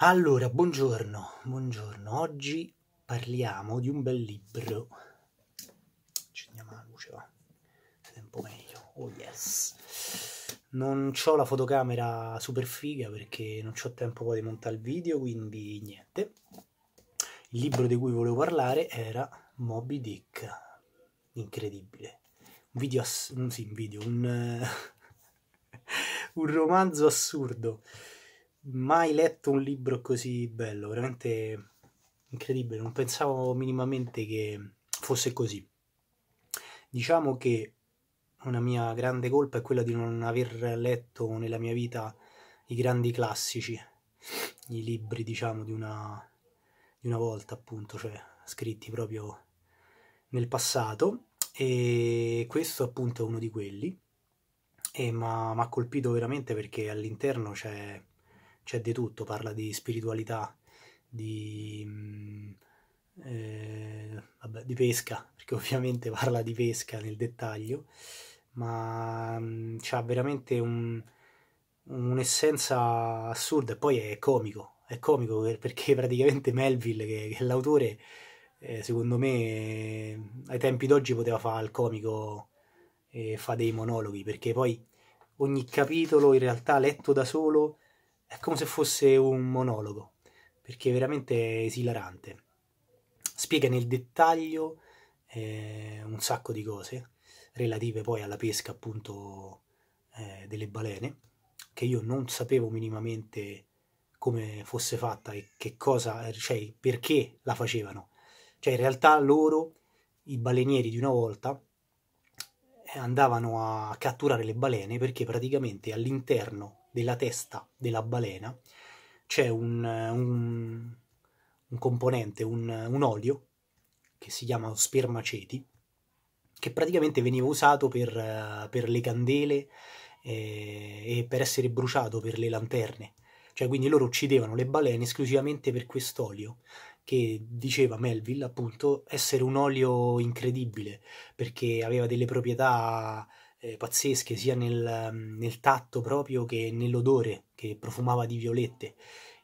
Allora, buongiorno, buongiorno. Oggi parliamo di un bel libro. Accendiamo la luce, va. Siete un po' meglio. Oh yes. Non ho la fotocamera super figa perché non ho tempo poi di montare il video, quindi niente. Il libro di cui volevo parlare era Moby Dick. Incredibile. Un video, ass- sì, un video, un, un romanzo assurdo mai letto un libro così bello, veramente incredibile, non pensavo minimamente che fosse così. Diciamo che una mia grande colpa è quella di non aver letto nella mia vita i grandi classici, i libri diciamo di una, di una volta appunto, cioè scritti proprio nel passato e questo appunto è uno di quelli e mi ha colpito veramente perché all'interno c'è c'è di tutto, parla di spiritualità, di, eh, vabbè, di pesca, perché ovviamente parla di pesca nel dettaglio, ma mh, mm, c'ha veramente un, un'essenza assurda e poi è comico, è comico perché praticamente Melville, che, che è l'autore, eh, secondo me eh, ai tempi d'oggi poteva fare il comico e fa dei monologhi, perché poi ogni capitolo in realtà letto da solo è come se fosse un monologo, perché è veramente esilarante. Spiega nel dettaglio eh, un sacco di cose relative poi alla pesca appunto eh, delle balene, che io non sapevo minimamente come fosse fatta e che cosa, cioè perché la facevano. Cioè in realtà loro, i balenieri di una volta, eh, andavano a catturare le balene perché praticamente all'interno della testa della balena c'è un, un, un componente, un, un, olio che si chiama spermaceti, che praticamente veniva usato per, per le candele eh, e per essere bruciato per le lanterne. Cioè, quindi loro uccidevano le balene esclusivamente per quest'olio, che diceva Melville appunto essere un olio incredibile perché aveva delle proprietà eh, pazzesche sia nel, mm, nel, tatto proprio che nell'odore che profumava di violette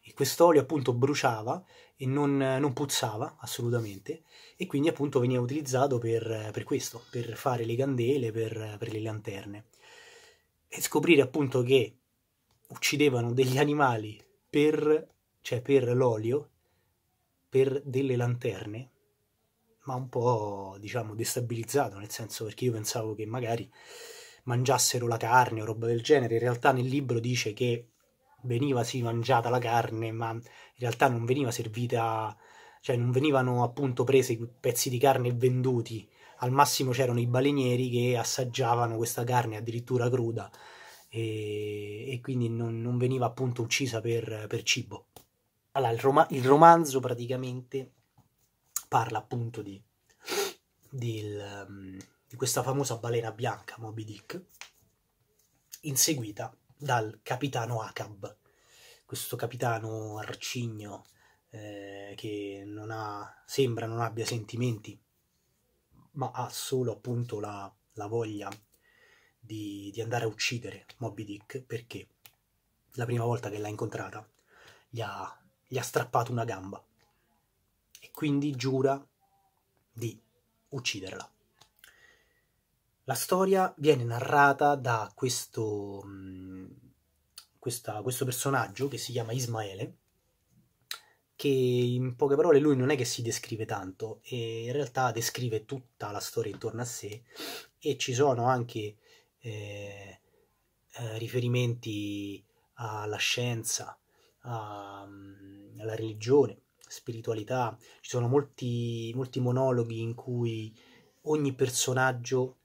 e quest'olio appunto bruciava e non, non, puzzava assolutamente e quindi appunto veniva utilizzato per, per questo, per fare le candele, per, per le lanterne e scoprire appunto che uccidevano degli animali per, cioè per l'olio, per delle lanterne, ma un po' diciamo destabilizzato, nel senso perché io pensavo che magari mangiassero la carne o roba del genere, in realtà nel libro dice che veniva sì mangiata la carne, ma in realtà non veniva servita, cioè non venivano appunto presi pezzi di carne e venduti, al massimo c'erano i balenieri che assaggiavano questa carne addirittura cruda e, e quindi non, non, veniva appunto uccisa per, per cibo. Allora, il, rom il romanzo praticamente parla appunto di, di, il, ehm, di questa famosa balena bianca Moby Dick, inseguita dal capitano Acab, questo capitano arcigno eh, che non ha, sembra non abbia sentimenti, ma ha solo appunto la, la voglia di, di, andare a uccidere Moby Dick perché la prima volta che l'ha incontrata gli ha, gli ha strappato una gamba quindi giura di ucciderla. La storia viene narrata da questo, mm, questa, questo personaggio che si chiama Ismaele, che in poche parole lui non è che si descrive tanto, in realtà descrive tutta la storia intorno a sé e ci sono anche eh, eh riferimenti alla scienza, a, mm, alla religione, spiritualità, ci sono molti, molti monologhi in cui ogni personaggio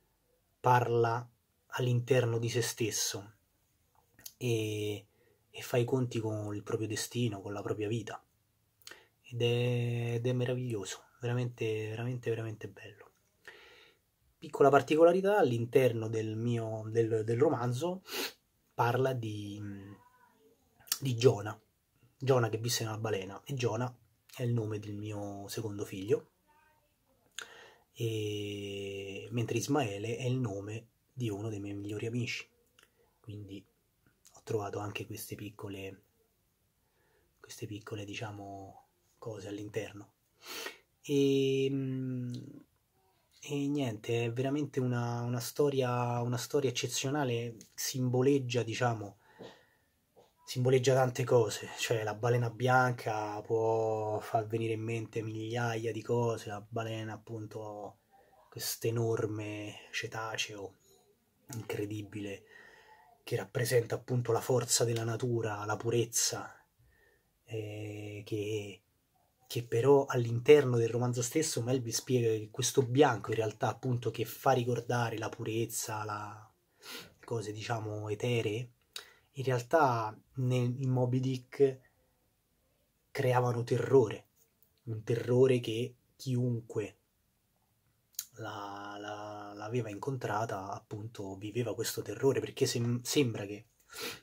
parla all'interno di se stesso e, e, fa i conti con il proprio destino, con la propria vita. Ed è, ed è meraviglioso, veramente, veramente, veramente bello. Piccola particolarità, all'interno del mio del, del romanzo parla di, di Giona, Giona che visse in balena e Giona è il nome del mio secondo figlio, e... mentre Ismaele è il nome di uno dei miei migliori amici. Quindi ho trovato anche queste piccole, queste piccole diciamo, cose all'interno. E, mm, e, niente, è veramente una, una, storia, una storia eccezionale, simboleggia, diciamo, simboleggia tante cose, cioè la balena bianca può far venire in mente migliaia di cose, la balena appunto questo enorme cetaceo incredibile che rappresenta appunto la forza della natura, la purezza, eh, che, che, però all'interno del romanzo stesso Melby spiega che questo bianco in realtà appunto che fa ricordare la purezza, la, cose diciamo eteree, in realtà nel, in Moby Dick creavano terrore, un terrore che chiunque la, la, l'aveva incontrata appunto viveva questo terrore perché sem- sembra che,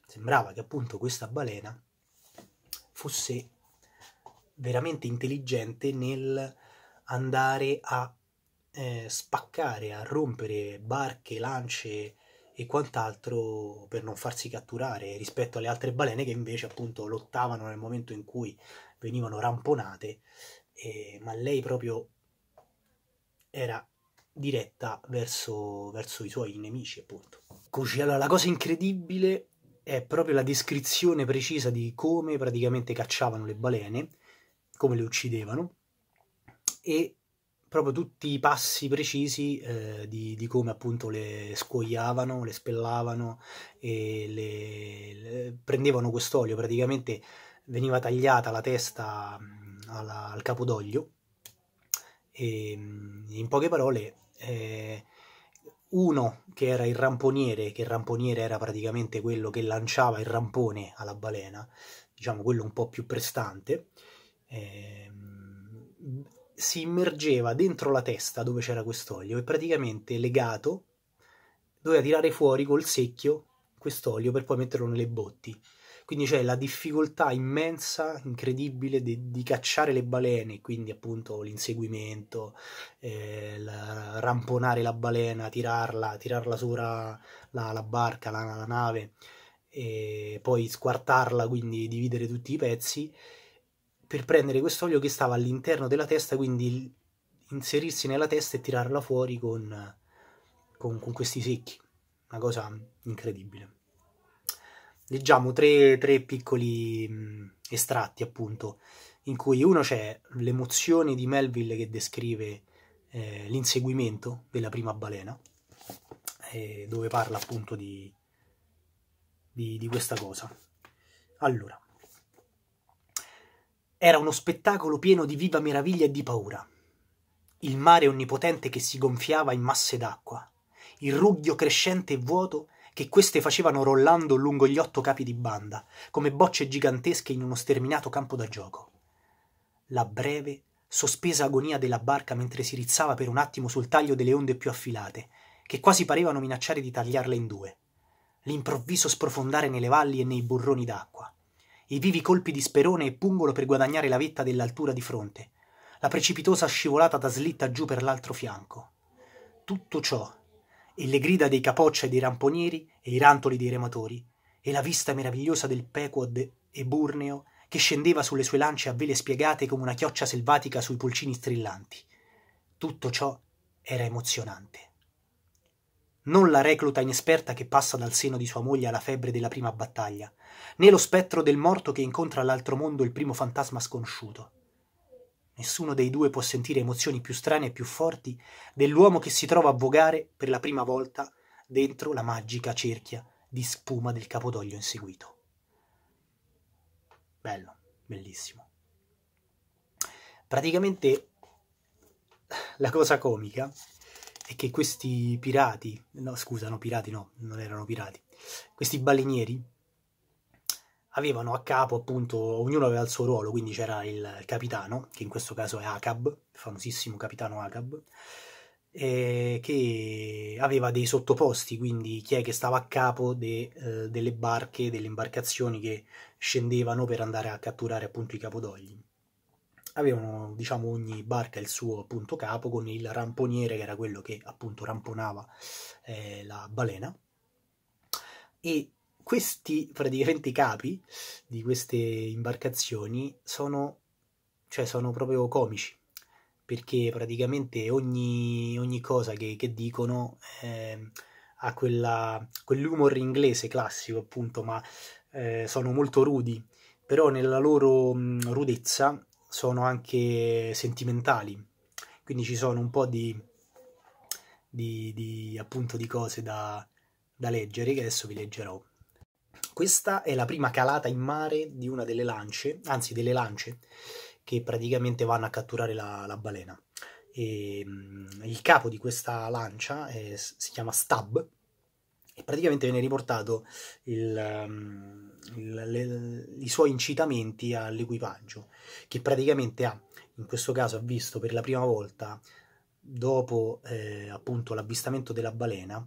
sembrava che appunto questa balena fosse veramente intelligente nel andare a eh, spaccare, a rompere barche, lance, e quant'altro per non farsi catturare rispetto alle altre balene che invece appunto lottavano nel momento in cui venivano ramponate, eh, ma lei proprio era diretta verso, verso i suoi nemici appunto. Così, allora la cosa incredibile è proprio la descrizione precisa di come praticamente cacciavano le balene, come le uccidevano e proprio tutti i passi precisi eh, di, di, come appunto le scuoiavano, le spellavano e le, le, prendevano quest'olio, praticamente veniva tagliata la testa mm, alla, al capodoglio e mm, in poche parole eh, uno che era il ramponiere, che il ramponiere era praticamente quello che lanciava il rampone alla balena, diciamo quello un po' più prestante, eh, si immergeva dentro la testa dove c'era quest'olio e praticamente legato doveva tirare fuori col secchio quest'olio per poi metterlo nelle botti. Quindi c'è la difficoltà immensa, incredibile, di, di, cacciare le balene, quindi appunto l'inseguimento, eh, la, ramponare la balena, tirarla, tirarla sopra la, la barca, la, la nave, e poi squartarla, quindi dividere tutti i pezzi per prendere quest'olio che stava all'interno della testa, quindi inserirsi nella testa e tirarla fuori con, con, con questi secchi. Una cosa incredibile. Leggiamo tre, tre piccoli mh, mm, estratti, appunto, in cui uno c'è l'emozione di Melville che descrive eh, l'inseguimento della prima balena, eh, dove parla appunto di, di, di questa cosa. Allora, era uno spettacolo pieno di viva meraviglia e di paura. Il mare onnipotente che si gonfiava in masse d'acqua, il rugghio crescente e vuoto che queste facevano rollando lungo gli otto capi di banda, come bocce gigantesche in uno sterminato campo da gioco. La breve, sospesa agonia della barca mentre si rizzava per un attimo sul taglio delle onde più affilate, che quasi parevano minacciare di tagliarle in due. L'improvviso sprofondare nelle valli e nei burroni d'acqua i vivi colpi di Sperone e Pungolo per guadagnare la vetta dell'altura di fronte, la precipitosa scivolata da slitta giù per l'altro fianco. Tutto ciò, e le grida dei capoccia e dei ramponieri e i rantoli dei rematori, e la vista meravigliosa del Pequod e Burneo che scendeva sulle sue lance a vele spiegate come una chioccia selvatica sui pulcini strillanti. Tutto ciò era emozionante non la recluta inesperta che passa dal seno di sua moglie alla febbre della prima battaglia, né lo spettro del morto che incontra all'altro mondo il primo fantasma sconosciuto. Nessuno dei due può sentire emozioni più strane e più forti dell'uomo che si trova a vogare per la prima volta dentro la magica cerchia di spuma del capodoglio inseguito. Bello, bellissimo. Praticamente la cosa comica è che questi pirati, no scusano pirati no, non erano pirati, questi balenieri avevano a capo appunto, ognuno aveva il suo ruolo, quindi c'era il capitano, che in questo caso è Acab, famosissimo capitano Acab, eh, che aveva dei sottoposti, quindi chi è che stava a capo de, eh, delle barche, delle imbarcazioni che scendevano per andare a catturare appunto i capodogli avevano diciamo ogni barca il suo appunto capo con il ramponiere che era quello che appunto ramponava eh, la balena e questi praticamente i capi di queste imbarcazioni sono cioè sono proprio comici perché praticamente ogni, ogni cosa che, che dicono eh, ha quella, quell'humor inglese classico appunto ma eh, sono molto rudi però nella loro mh, rudezza sono anche sentimentali, quindi ci sono un po' di, di, di appunto di cose da, da leggere che adesso vi leggerò. Questa è la prima calata in mare di una delle lance, anzi delle lance, che praticamente vanno a catturare la, la balena. E, ehm, il capo di questa lancia è, si chiama Stab e praticamente viene riportato il, um, il, le, i suoi incitamenti all'equipaggio, che praticamente ha, in questo caso ha visto per la prima volta, dopo eh, appunto l'avvistamento della balena,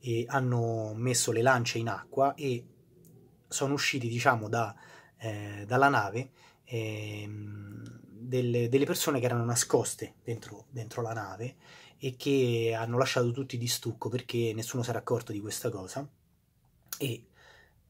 e hanno messo le lance in acqua e sono usciti diciamo da, eh, dalla nave e, ehm, delle, delle persone che erano nascoste dentro, dentro la nave e che hanno lasciato tutti di stucco perché nessuno si era accorto di questa cosa e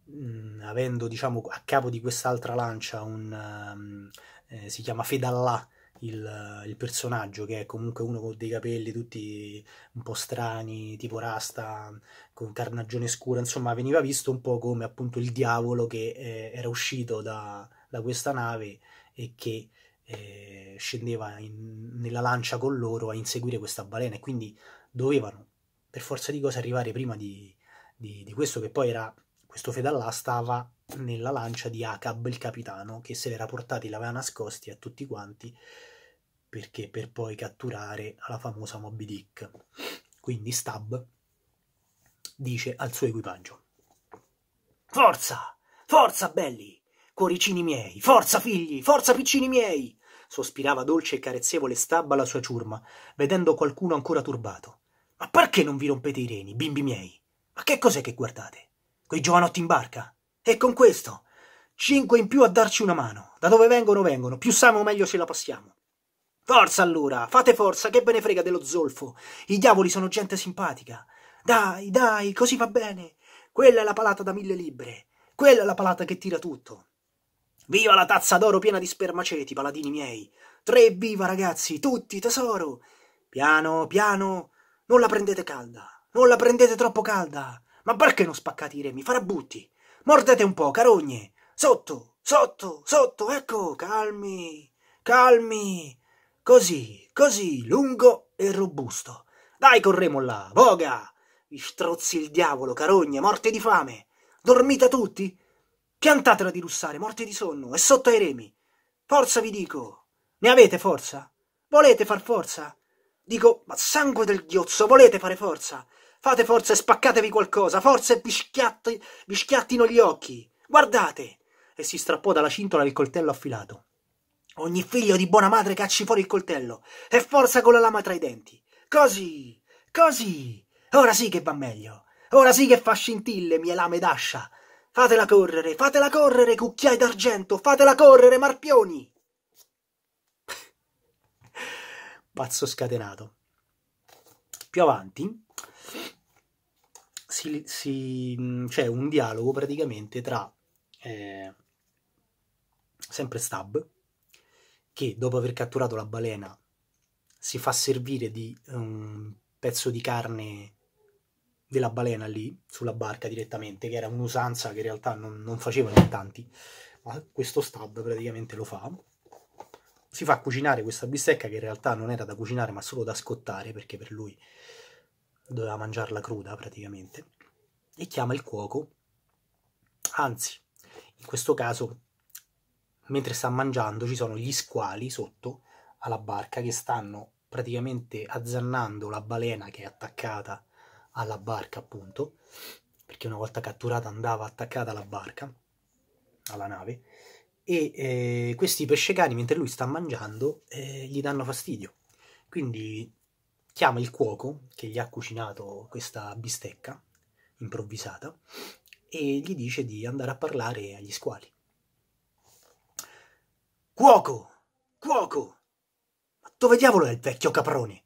mh, avendo diciamo a capo di quest'altra lancia un um, eh, si chiama Fedallah il, il, personaggio che è comunque uno con dei capelli tutti un po' strani, tipo rasta, con carnagione scura, insomma veniva visto un po' come appunto il diavolo che eh, era uscito da, da questa nave e che eh, scendeva in, nella lancia con loro a inseguire questa balena e quindi dovevano per forza di cose arrivare prima di, di, di questo che poi era questo fedallà stava nella lancia di Acab il capitano che se l'era portati e l'aveva nascosti a tutti quanti perché per poi catturare la famosa Moby Dick quindi Stab dice al suo equipaggio forza forza belli cuoricini miei forza figli forza piccini miei sospirava dolce e carezzevole Stabba alla sua ciurma, vedendo qualcuno ancora turbato. Ma perché non vi rompete i reni, bimbi miei? Ma che cos'è che guardate? Quei giovanotti in barca? E con questo? Cinque in più a darci una mano. Da dove vengono, vengono. Più siamo, meglio ce la passiamo. Forza allora, fate forza, che ve ne frega dello zolfo. I diavoli sono gente simpatica. Dai, dai, così va bene. Quella è la palata da mille libbre. Quella è la palata che tira tutto. Viva la tazza d'oro piena di spermaceti, paladini miei! Tre viva ragazzi, tutti, tesoro! Piano, piano, non la prendete calda, non la prendete troppo calda! Ma perché non spaccate i remi, farabutti? Mordete un po', carogne! Sotto, sotto, sotto, ecco, calmi, calmi! Così, così, lungo e robusto. Dai, corremo là, voga! Vi strozzi il diavolo, carogne, morte di fame! Dormite tutti? Piantatela di russare, morte di sonno, e sotto ai remi. Forza, vi dico. Ne avete forza? Volete far forza? Dico, ma sangue del ghiozzo, volete fare forza? Fate forza e spaccatevi qualcosa, forza e vi, schiatti, vi schiattino gli occhi. Guardate! E si strappò dalla cintola il coltello affilato. Ogni figlio di buona madre cacci fuori il coltello e forza con la lama tra i denti. Così, così. Ora sì che va meglio. Ora sì che fa scintille, mie lame d'ascia. Fatela correre, fatela correre, cucchiai d'argento, fatela correre, marpioni! Pazzo scatenato. Più avanti mm, c'è un dialogo praticamente tra eh, sempre Stab, che dopo aver catturato la balena si fa servire di un pezzo di carne della balena lì sulla barca direttamente, che era un'usanza che in realtà non, non facevano in tanti, ma questo stab praticamente lo fa. Si fa cucinare questa bistecca che in realtà non era da cucinare ma solo da scottare perché per lui doveva mangiarla cruda praticamente e chiama il cuoco, anzi in questo caso mentre sta mangiando ci sono gli squali sotto alla barca che stanno praticamente azzannando la balena che è attaccata alla barca appunto, perché una volta catturata andava attaccata alla barca, alla nave, e eh, questi pescecani mentre lui sta mangiando eh, gli danno fastidio. Quindi chiama il cuoco che gli ha cucinato questa bistecca improvvisata e gli dice di andare a parlare agli squali. Cuoco! Cuoco! Ma dove diavolo è il vecchio caprone?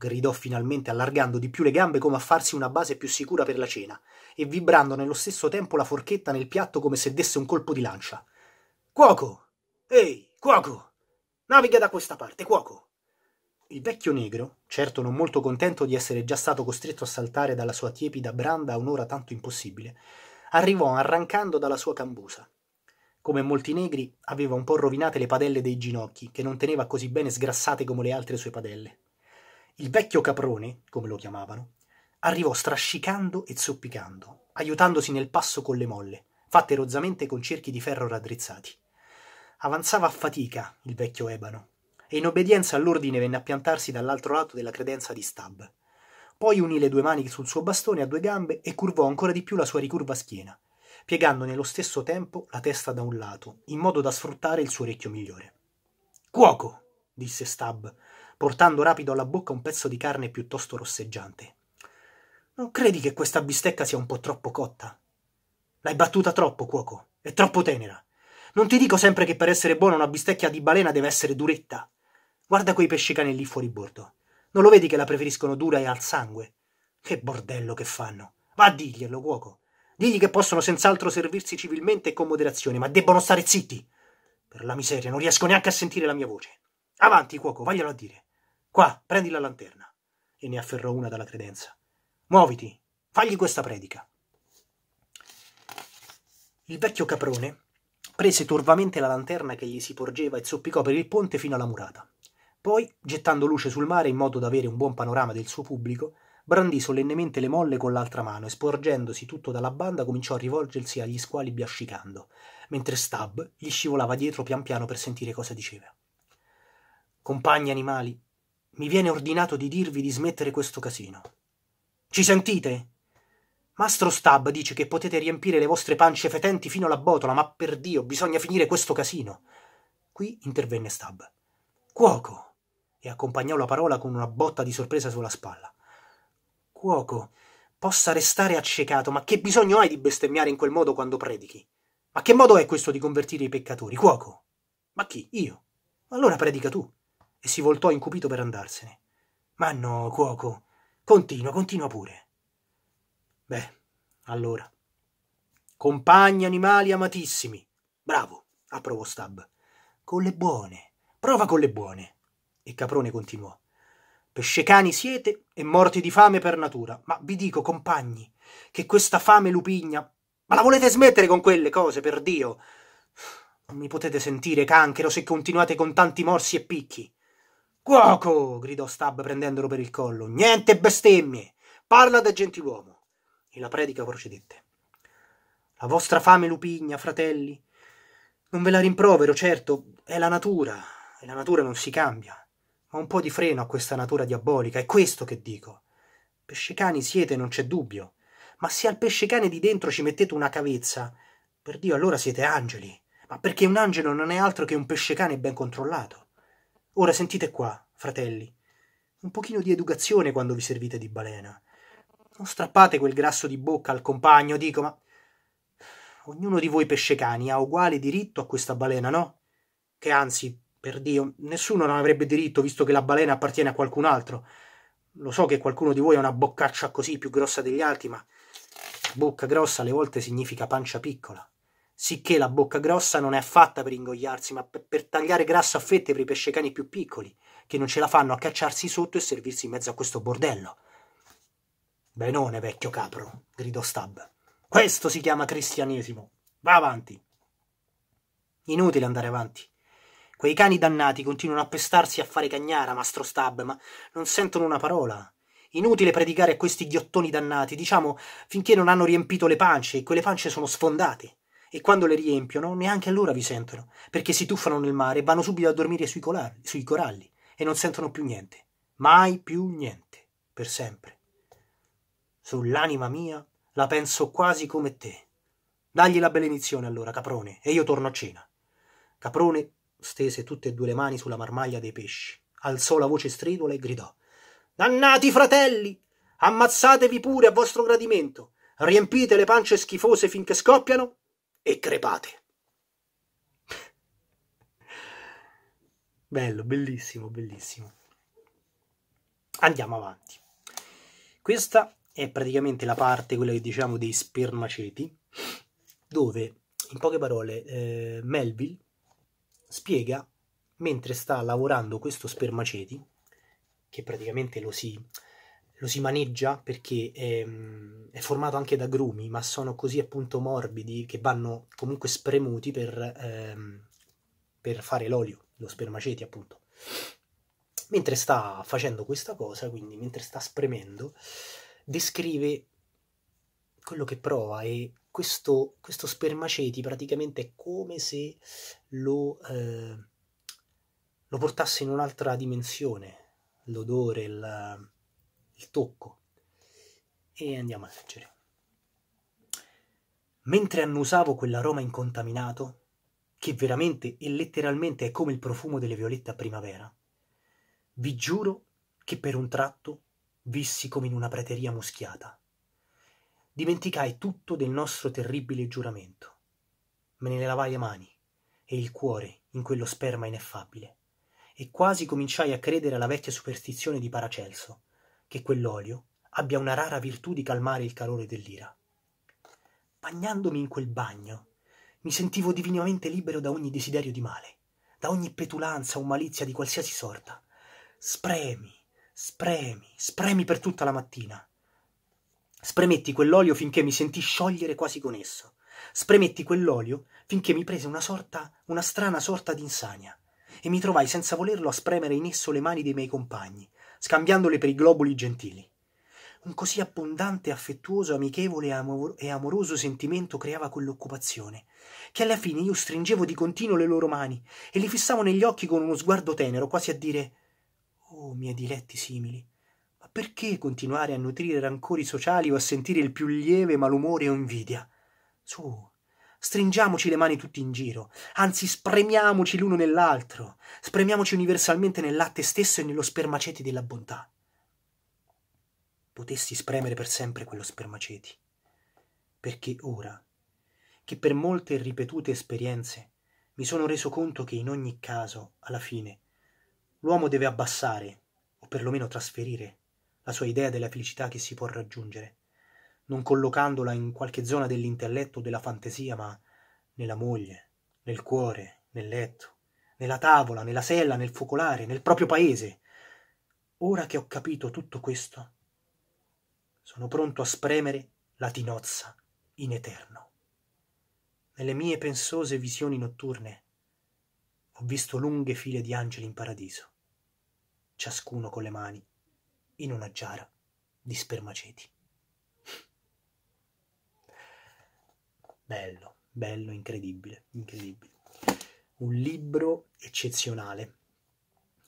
gridò finalmente allargando di più le gambe come a farsi una base più sicura per la cena, e vibrando nello stesso tempo la forchetta nel piatto come se desse un colpo di lancia. Cuoco! Ehi, cuoco! Naviga da questa parte, cuoco! Il vecchio negro, certo non molto contento di essere già stato costretto a saltare dalla sua tiepida branda a un'ora tanto impossibile, arrivò arrancando dalla sua cambusa. Come molti negri, aveva un po' rovinate le padelle dei ginocchi, che non teneva così bene sgrassate come le altre sue padelle. Il vecchio Caprone, come lo chiamavano, arrivò strascicando e zoppicando, aiutandosi nel passo con le molle, fatte rozzamente con cerchi di ferro raddrizzati. Avanzava a fatica il vecchio Ebano, e in obbedienza all'ordine venne a piantarsi dall'altro lato della credenza di Stab. Poi unì le due mani sul suo bastone a due gambe e curvò ancora di più la sua ricurva schiena, piegando nello stesso tempo la testa da un lato, in modo da sfruttare il suo orecchio migliore. Cuoco! disse Stab, portando rapido alla bocca un pezzo di carne piuttosto rosseggiante. Non credi che questa bistecca sia un po' troppo cotta? L'hai battuta troppo, cuoco, è troppo tenera. Non ti dico sempre che per essere buona una bistecca di balena deve essere duretta. Guarda quei pescicanelli lì fuori bordo. Non lo vedi che la preferiscono dura e al sangue? Che bordello che fanno. Va a diglielo, cuoco. Digli che possono senz'altro servirsi civilmente e con moderazione, ma debbono stare zitti. Per la miseria, non riesco neanche a sentire la mia voce. Avanti, cuoco, vaglielo a dire. Qua, prendi la lanterna. E ne afferrò una dalla credenza. Muoviti, fagli questa predica. Il vecchio caprone prese torvamente la lanterna che gli si porgeva e zoppicò per il ponte fino alla murata. Poi, gettando luce sul mare in modo da avere un buon panorama del suo pubblico, brandì solennemente le molle con l'altra mano e sporgendosi tutto dalla banda cominciò a rivolgersi agli squali biascicando, mentre Stab gli scivolava dietro pian piano per sentire cosa diceva compagni animali, mi viene ordinato di dirvi di smettere questo casino. Ci sentite? Mastro Stab dice che potete riempire le vostre pance fetenti fino alla botola, ma per Dio, bisogna finire questo casino. Qui intervenne Stab. Cuoco! e accompagnò la parola con una botta di sorpresa sulla spalla. Cuoco, possa restare accecato, ma che bisogno hai di bestemmiare in quel modo quando predichi? Ma che modo è questo di convertire i peccatori? Cuoco? Ma chi? Io? Allora predica tu e si voltò incupito per andarsene. Ma no, cuoco, continua, continua pure. Beh, allora. Compagni animali amatissimi. Bravo, approvò Stab. Con le buone. Prova con le buone. E Caprone continuò. Pescecani siete e morti di fame per natura, ma vi dico, compagni, che questa fame lupigna. Ma la volete smettere con quelle cose, per Dio? Non mi potete sentire canchero se continuate con tanti morsi e picchi. Cuoco! gridò Stab prendendolo per il collo. Niente bestemmie! Parla da gentiluomo! E la predica procedette. La vostra fame lupigna, fratelli. Non ve la rimprovero, certo, è la natura, e la natura non si cambia. Ma un po' di freno a questa natura diabolica, è questo che dico. Pescecani siete, non c'è dubbio. Ma se al pescecane di dentro ci mettete una cavezza, per Dio allora siete angeli. Ma perché un angelo non è altro che un pescecane ben controllato. Ora sentite qua, fratelli, un pochino di educazione quando vi servite di balena. Non strappate quel grasso di bocca al compagno, dico, ma... Ognuno di voi pescecani ha uguale diritto a questa balena, no? Che anzi, per Dio, nessuno non avrebbe diritto visto che la balena appartiene a qualcun altro. Lo so che qualcuno di voi ha una boccaccia così più grossa degli altri, ma bocca grossa alle volte significa pancia piccola sicché la bocca grossa non è fatta per ingoiarsi, ma per, per tagliare grasso a fette per i pescecani più piccoli, che non ce la fanno a cacciarsi sotto e servirsi in mezzo a questo bordello. Benone, vecchio capro, gridò Stab. Questo si chiama cristianesimo. Va avanti. Inutile andare avanti. Quei cani dannati continuano a pestarsi e a fare cagnara, mastro Stab, ma non sentono una parola. Inutile predicare a questi ghiottoni dannati, diciamo, finché non hanno riempito le pance, e quelle pance sono sfondate e quando le riempiono neanche allora vi sentono, perché si tuffano nel mare e vanno subito a dormire sui, colar- sui coralli e non sentono più niente, mai più niente, per sempre. Sull'anima mia la penso quasi come te. Dagli la benedizione allora, caprone, e io torno a cena. Caprone stese tutte e due le mani sulla marmaglia dei pesci, alzò la voce stridula e gridò: Dannati fratelli! Ammazzatevi pure a vostro gradimento! Riempite le pance schifose finché scoppiano e crepate. Bello, bellissimo, bellissimo. Andiamo avanti. Questa è praticamente la parte, quella che diciamo dei spermaceti, dove in poche parole eh, Melville spiega mentre sta lavorando questo spermaceti, che praticamente lo si lo si maneggia perché è, ehm, è, formato anche da grumi, ma sono così appunto morbidi che vanno comunque spremuti per, ehm, per fare l'olio, lo spermaceti appunto. Mentre sta facendo questa cosa, quindi mentre sta spremendo, descrive quello che prova e questo, questo spermaceti praticamente è come se lo, eh, lo portasse in un'altra dimensione, l'odore, il il tocco e andiamo a leggere. Mentre annusavo quell'aroma incontaminato, che veramente e letteralmente è come il profumo delle violette a primavera, vi giuro che per un tratto vissi come in una prateria muschiata. Dimenticai tutto del nostro terribile giuramento. Me ne lavai le mani e il cuore in quello sperma ineffabile, e quasi cominciai a credere alla vecchia superstizione di Paracelso, che quell'olio abbia una rara virtù di calmare il calore dell'ira. Bagnandomi in quel bagno, mi sentivo divinamente libero da ogni desiderio di male, da ogni petulanza o malizia di qualsiasi sorta. Spremi, spremi, spremi per tutta la mattina. Spremetti quell'olio finché mi sentì sciogliere quasi con esso. Spremetti quell'olio finché mi prese una sorta, una strana sorta d'insania, e mi trovai senza volerlo a spremere in esso le mani dei miei compagni, scambiandole per i globuli gentili. Un così abbondante, affettuoso, amichevole e amoroso sentimento creava quell'occupazione, che alla fine io stringevo di continuo le loro mani e li fissavo negli occhi con uno sguardo tenero, quasi a dire Oh, miei diletti simili, ma perché continuare a nutrire rancori sociali o a sentire il più lieve malumore o invidia? Su, Stringiamoci le mani tutti in giro, anzi spremiamoci l'uno nell'altro, spremiamoci universalmente nel latte stesso e nello spermaceti della bontà. Potessi spremere per sempre quello spermaceti, perché ora, che per molte e ripetute esperienze mi sono reso conto che in ogni caso, alla fine, l'uomo deve abbassare, o perlomeno trasferire, la sua idea della felicità che si può raggiungere non collocandola in qualche zona dell'intelletto o della fantasia, ma nella moglie, nel cuore, nel letto, nella tavola, nella sella, nel focolare, nel proprio paese. Ora che ho capito tutto questo, sono pronto a spremere la tinozza in eterno. Nelle mie pensose visioni notturne ho visto lunghe file di angeli in paradiso, ciascuno con le mani in una giara di spermaceti. bello, bello, incredibile, incredibile. Un libro eccezionale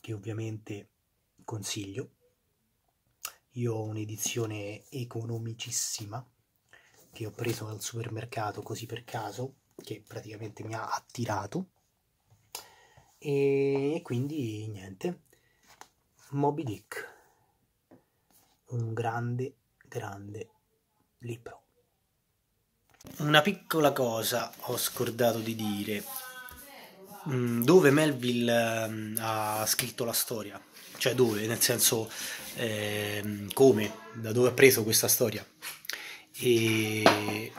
che ovviamente consiglio. Io ho un'edizione economicissima che ho preso dal supermercato così per caso, che praticamente mi ha attirato. E quindi niente, Moby Dick, un grande, grande libro. Una piccola cosa ho scordato di dire, mm, dove Melville ehm, ha scritto la storia, cioè dove, nel senso eh, come, da dove ha preso questa storia. E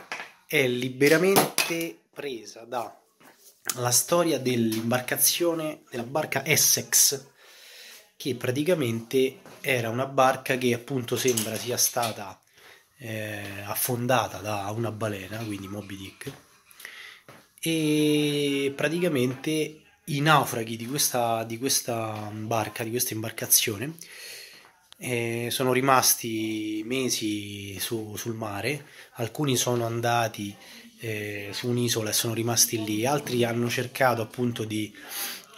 è liberamente presa dalla storia dell'imbarcazione della barca Essex, che praticamente era una barca che appunto sembra sia stata eh, affondata da una balena, quindi Moby Dick, e praticamente i naufraghi di questa, di questa barca, di questa imbarcazione, eh, sono rimasti mesi su, sul mare, alcuni sono andati eh, su un'isola e sono rimasti lì, altri hanno cercato appunto di,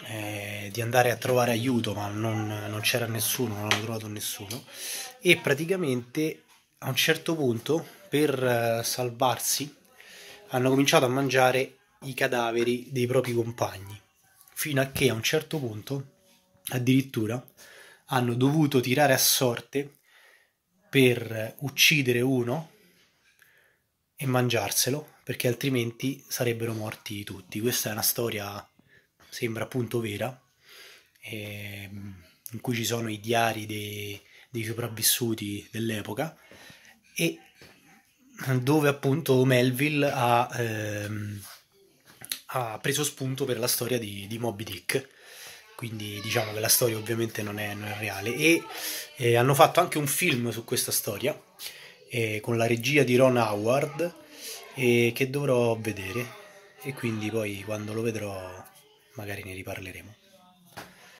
eh, di andare a trovare aiuto, ma non, non c'era nessuno, non hanno trovato nessuno, e praticamente a un certo punto, per eh, salvarsi, hanno cominciato a mangiare i cadaveri dei propri compagni, fino a che a un certo punto, addirittura, hanno dovuto tirare a sorte per uccidere uno e mangiarselo, perché altrimenti sarebbero morti tutti. Questa è una storia, sembra appunto vera, ehm, in cui ci sono i diari dei, dei sopravvissuti dell'epoca e dove appunto Melville ha, ehm, ha preso spunto per la storia di, di, Moby Dick. Quindi diciamo che la storia ovviamente non è, non è reale. E eh, hanno fatto anche un film su questa storia eh, con la regia di Ron Howard eh, che dovrò vedere. E quindi poi quando lo vedrò magari ne riparleremo.